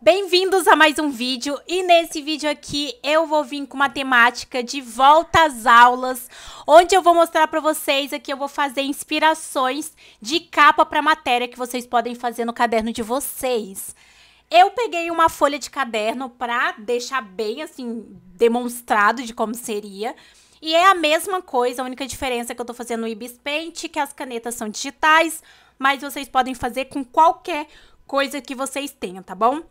Bem-vindos a mais um vídeo e nesse vídeo aqui eu vou vir com uma temática de volta às aulas, onde eu vou mostrar para vocês aqui, eu vou fazer inspirações de capa para matéria que vocês podem fazer no caderno de vocês. Eu peguei uma folha de caderno para deixar bem assim demonstrado de como seria. E é a mesma coisa, a única diferença é que eu estou fazendo no Ibis Paint, que as canetas são digitais, mas vocês podem fazer com qualquer coisa que vocês tenham, tá bom?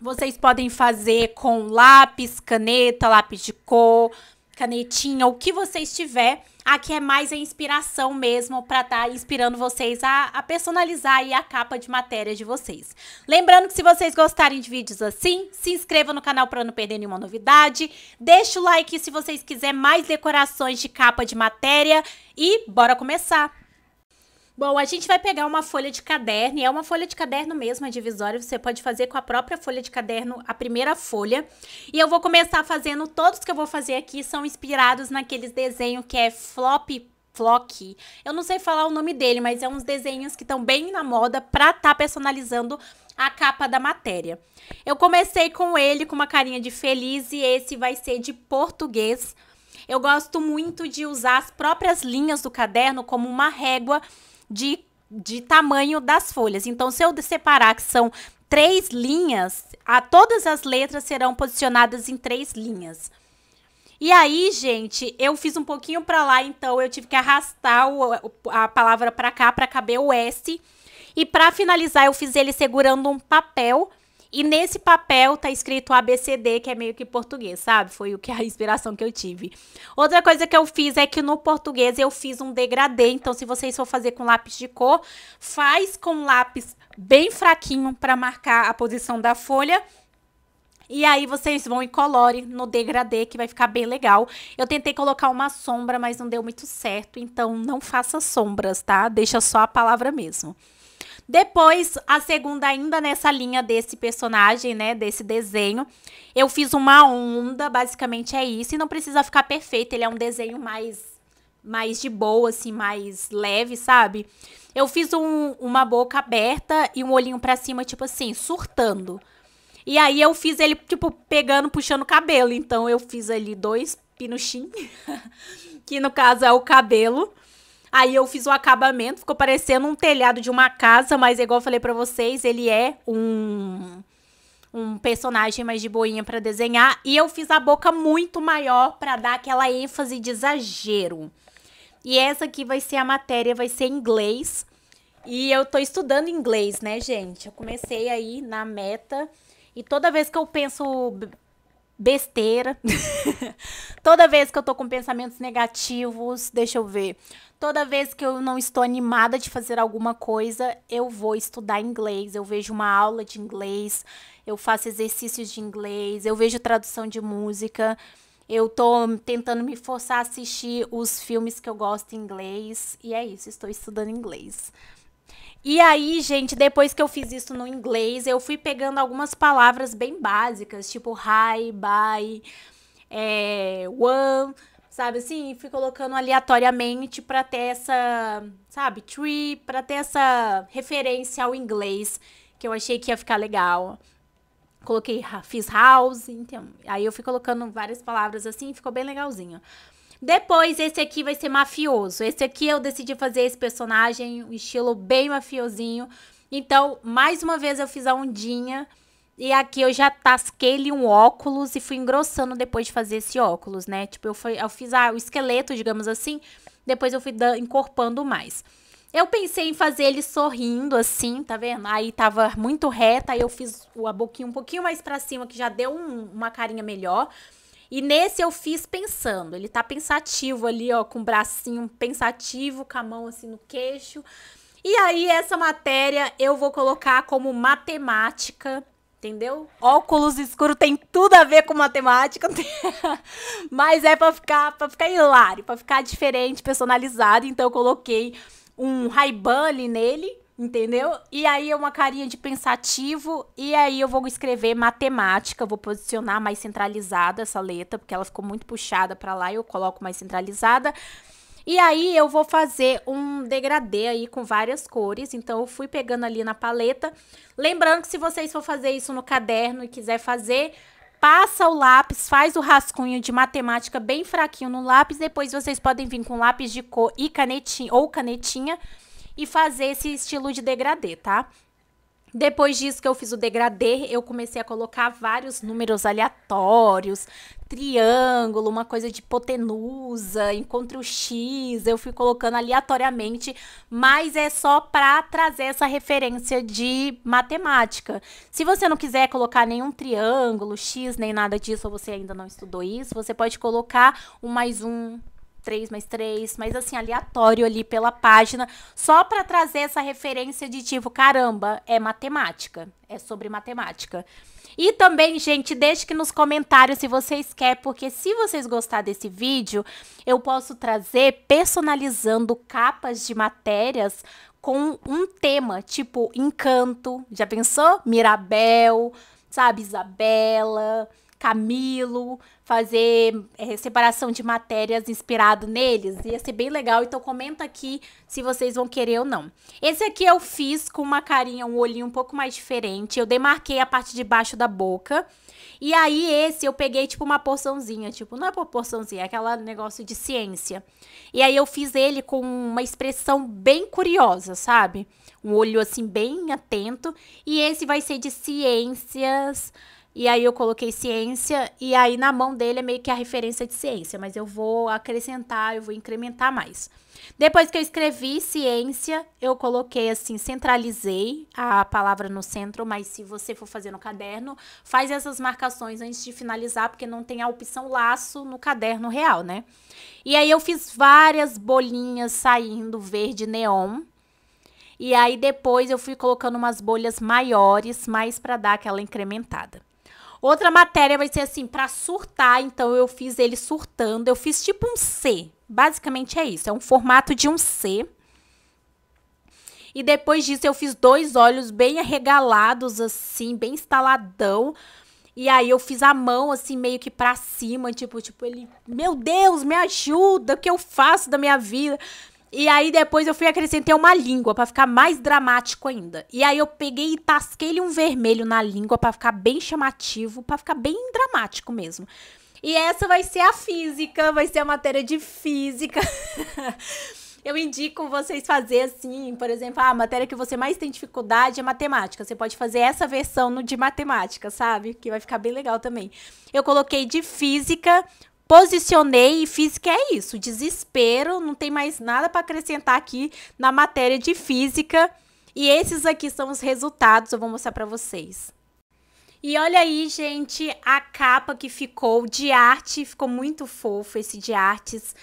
Vocês podem fazer com lápis, caneta, lápis de cor, canetinha, o que vocês tiver. Aqui é mais a inspiração mesmo para estar tá inspirando vocês a, a personalizar a capa de matéria de vocês. Lembrando que se vocês gostarem de vídeos assim, se inscreva no canal para não perder nenhuma novidade. Deixa o like se vocês quiserem mais decorações de capa de matéria e bora começar! Bom, a gente vai pegar uma folha de caderno, e é uma folha de caderno mesmo, a é divisória, você pode fazer com a própria folha de caderno a primeira folha. E eu vou começar fazendo, todos que eu vou fazer aqui são inspirados naqueles desenho que é flop Flock. Eu não sei falar o nome dele, mas é uns desenhos que estão bem na moda pra tá personalizando a capa da matéria. Eu comecei com ele com uma carinha de feliz e esse vai ser de português. Eu gosto muito de usar as próprias linhas do caderno como uma régua de, de tamanho das folhas. Então, se eu separar que são três linhas, a, todas as letras serão posicionadas em três linhas. E aí, gente, eu fiz um pouquinho para lá, então eu tive que arrastar o, a palavra para cá para caber o S. E para finalizar, eu fiz ele segurando um papel e nesse papel tá escrito ABCD, que é meio que português, sabe? Foi o que a inspiração que eu tive. Outra coisa que eu fiz é que no português eu fiz um degradê, então se vocês for fazer com lápis de cor, faz com lápis bem fraquinho para marcar a posição da folha. E aí vocês vão e colore no degradê, que vai ficar bem legal. Eu tentei colocar uma sombra, mas não deu muito certo, então não faça sombras, tá? Deixa só a palavra mesmo. Depois, a segunda ainda nessa linha desse personagem, né, desse desenho, eu fiz uma onda, basicamente é isso, e não precisa ficar perfeito, ele é um desenho mais mais de boa, assim, mais leve, sabe? Eu fiz um, uma boca aberta e um olhinho para cima, tipo assim, surtando. E aí eu fiz ele, tipo, pegando, puxando o cabelo. Então eu fiz ali dois pinuchinhos, que no caso é o cabelo. Aí eu fiz o acabamento, ficou parecendo um telhado de uma casa, mas igual eu falei para vocês, ele é um um personagem mais de boinha para desenhar e eu fiz a boca muito maior para dar aquela ênfase de exagero. E essa aqui vai ser a matéria, vai ser em inglês. E eu tô estudando inglês, né, gente? Eu comecei aí na meta e toda vez que eu penso besteira. Toda vez que eu tô com pensamentos negativos, deixa eu ver. Toda vez que eu não estou animada de fazer alguma coisa, eu vou estudar inglês, eu vejo uma aula de inglês, eu faço exercícios de inglês, eu vejo tradução de música. Eu tô tentando me forçar a assistir os filmes que eu gosto em inglês e é isso, estou estudando inglês. E aí, gente, depois que eu fiz isso no inglês, eu fui pegando algumas palavras bem básicas, tipo hi, bye, é, one, sabe assim? E fui colocando aleatoriamente para ter essa, sabe, tree, para ter essa referência ao inglês, que eu achei que ia ficar legal. Coloquei, fiz house, então, aí eu fui colocando várias palavras assim, ficou bem legalzinho. Depois, esse aqui vai ser mafioso. Esse aqui eu decidi fazer esse personagem, um estilo bem mafiosinho. Então, mais uma vez eu fiz a ondinha. E aqui eu já tasquei ele um óculos e fui engrossando depois de fazer esse óculos, né? Tipo, eu, fui, eu fiz ah, o esqueleto, digamos assim. Depois eu fui encorpando mais. Eu pensei em fazer ele sorrindo assim, tá vendo? Aí tava muito reta, aí eu fiz a boquinha um pouquinho mais pra cima, que já deu um, uma carinha melhor. E nesse eu fiz pensando. Ele tá pensativo ali, ó, com o bracinho pensativo, com a mão assim no queixo. E aí, essa matéria eu vou colocar como matemática, entendeu? Óculos escuro tem tudo a ver com matemática, mas é para ficar, pra ficar hilário, para ficar diferente, personalizado. Então, eu coloquei um Ray-Ban ali nele entendeu? E aí é uma carinha de pensativo, e aí eu vou escrever matemática, vou posicionar mais centralizada essa letra, porque ela ficou muito puxada para lá, e eu coloco mais centralizada. E aí eu vou fazer um degradê aí com várias cores, então eu fui pegando ali na paleta. Lembrando que se vocês for fazer isso no caderno e quiser fazer, passa o lápis, faz o rascunho de matemática bem fraquinho no lápis, depois vocês podem vir com lápis de cor e canetinha ou canetinha e fazer esse estilo de degradê, tá? Depois disso que eu fiz o degradê, eu comecei a colocar vários números aleatórios, triângulo, uma coisa de hipotenusa, encontro X, eu fui colocando aleatoriamente, mas é só para trazer essa referência de matemática. Se você não quiser colocar nenhum triângulo, X, nem nada disso, ou você ainda não estudou isso, você pode colocar um mais um, 3 mais 3, mas assim, aleatório ali pela página, só para trazer essa referência de tipo, caramba, é matemática, é sobre matemática. E também, gente, deixe aqui nos comentários se vocês querem, porque se vocês gostar desse vídeo, eu posso trazer personalizando capas de matérias com um tema, tipo Encanto, já pensou? Mirabel, sabe, Isabela, Camilo, fazer é, separação de matérias inspirado neles. Ia ser bem legal, então comenta aqui se vocês vão querer ou não. Esse aqui eu fiz com uma carinha, um olhinho um pouco mais diferente. Eu demarquei a parte de baixo da boca. E aí esse eu peguei tipo uma porçãozinha, tipo, não é porçãozinha, é aquela negócio de ciência. E aí eu fiz ele com uma expressão bem curiosa, sabe? Um olho assim bem atento. E esse vai ser de ciências e aí eu coloquei ciência, e aí na mão dele é meio que a referência de ciência, mas eu vou acrescentar, eu vou incrementar mais. Depois que eu escrevi ciência, eu coloquei assim, centralizei a palavra no centro, mas se você for fazer no caderno, faz essas marcações antes de finalizar, porque não tem a opção laço no caderno real, né? E aí eu fiz várias bolinhas saindo verde neon, e aí depois eu fui colocando umas bolhas maiores, mais para dar aquela incrementada. Outra matéria vai ser assim, para surtar, então eu fiz ele surtando, eu fiz tipo um C. Basicamente é isso, é um formato de um C. E depois disso eu fiz dois olhos bem arregalados assim, bem estaladão. E aí eu fiz a mão assim meio que para cima, tipo, tipo ele, meu Deus, me ajuda, o que eu faço da minha vida? E aí depois eu fui acrescentei uma língua para ficar mais dramático ainda. E aí eu peguei e tasquei ele um vermelho na língua para ficar bem chamativo, para ficar bem dramático mesmo. E essa vai ser a física, vai ser a matéria de física. eu indico vocês fazer assim, por exemplo, ah, a matéria que você mais tem dificuldade é matemática. Você pode fazer essa versão no de matemática, sabe? Que vai ficar bem legal também. Eu coloquei de física posicionei e física é isso, desespero, não tem mais nada para acrescentar aqui na matéria de física. E esses aqui são os resultados, eu vou mostrar para vocês. E olha aí, gente, a capa que ficou de arte, ficou muito fofo esse de artes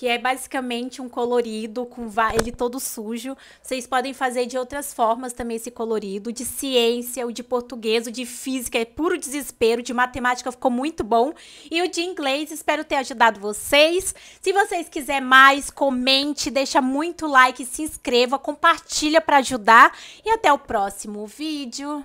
que é basicamente um colorido com ele todo sujo. Vocês podem fazer de outras formas também esse colorido, de ciência, o de português, o de física, é puro desespero, de matemática ficou muito bom. E o de inglês, espero ter ajudado vocês. Se vocês quiserem mais, comente, deixa muito like, se inscreva, compartilha para ajudar e até o próximo vídeo.